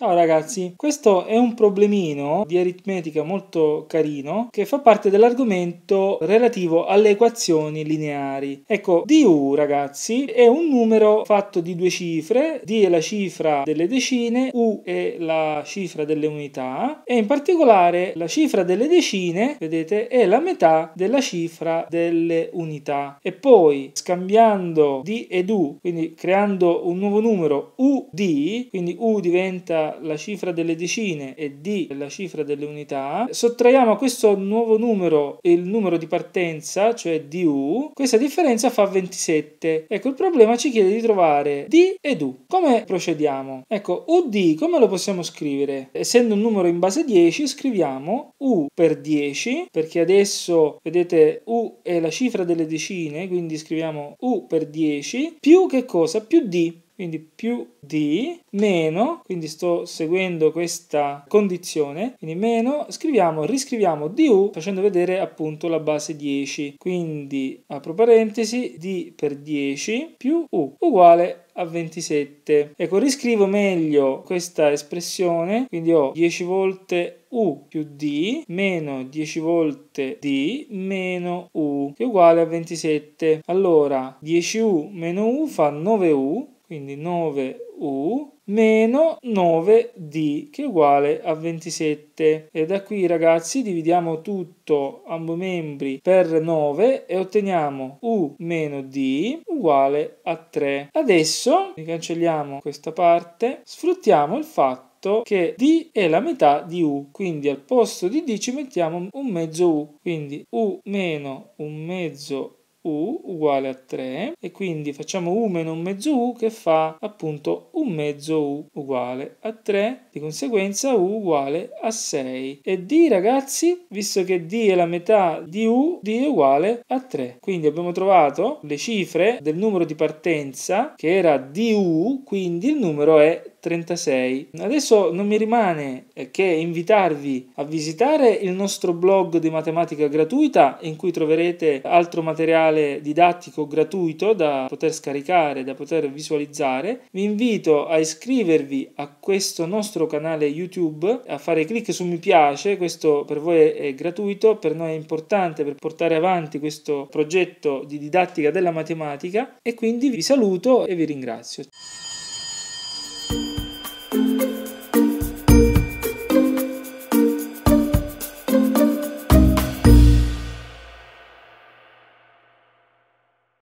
Ciao ragazzi, questo è un problemino di aritmetica molto carino che fa parte dell'argomento relativo alle equazioni lineari. Ecco, DU ragazzi è un numero fatto di due cifre, D è la cifra delle decine, U è la cifra delle unità e in particolare la cifra delle decine, vedete, è la metà della cifra delle unità. E poi scambiando D ed U, quindi creando un nuovo numero UD, quindi U diventa la cifra delle decine e D la cifra delle unità, sottraiamo a questo nuovo numero il numero di partenza, cioè DU, questa differenza fa 27. Ecco, il problema ci chiede di trovare D ed U. Come procediamo? Ecco, UD come lo possiamo scrivere? Essendo un numero in base 10, scriviamo U per 10, perché adesso, vedete, U è la cifra delle decine, quindi scriviamo U per 10, più che cosa? Più D quindi più d meno, quindi sto seguendo questa condizione, quindi meno, scriviamo, riscriviamo du facendo vedere appunto la base 10, quindi apro parentesi d per 10 più u uguale a 27. Ecco, riscrivo meglio questa espressione, quindi ho 10 volte U più D meno 10 volte D meno U che è uguale a 27. Allora 10U meno U fa 9U quindi 9U meno 9D che è uguale a 27. E da qui ragazzi dividiamo tutto ambo membri per 9 e otteniamo U meno D uguale a 3. Adesso cancelliamo questa parte, sfruttiamo il fatto che D è la metà di U, quindi al posto di D ci mettiamo un mezzo U, quindi U meno un mezzo u uguale a 3 e quindi facciamo u meno un mezzo u che fa appunto un mezzo u uguale a 3, di conseguenza u uguale a 6. E d ragazzi, visto che d è la metà di u, d è uguale a 3. Quindi abbiamo trovato le cifre del numero di partenza che era du, quindi il numero è 36. Adesso non mi rimane eh, che invitarvi a visitare il nostro blog di matematica gratuita in cui troverete altro materiale didattico gratuito da poter scaricare, da poter visualizzare. Vi invito invito a iscrivervi a questo nostro canale YouTube, a fare clic su mi piace, questo per voi è gratuito, per noi è importante per portare avanti questo progetto di didattica della matematica e quindi vi saluto e vi ringrazio.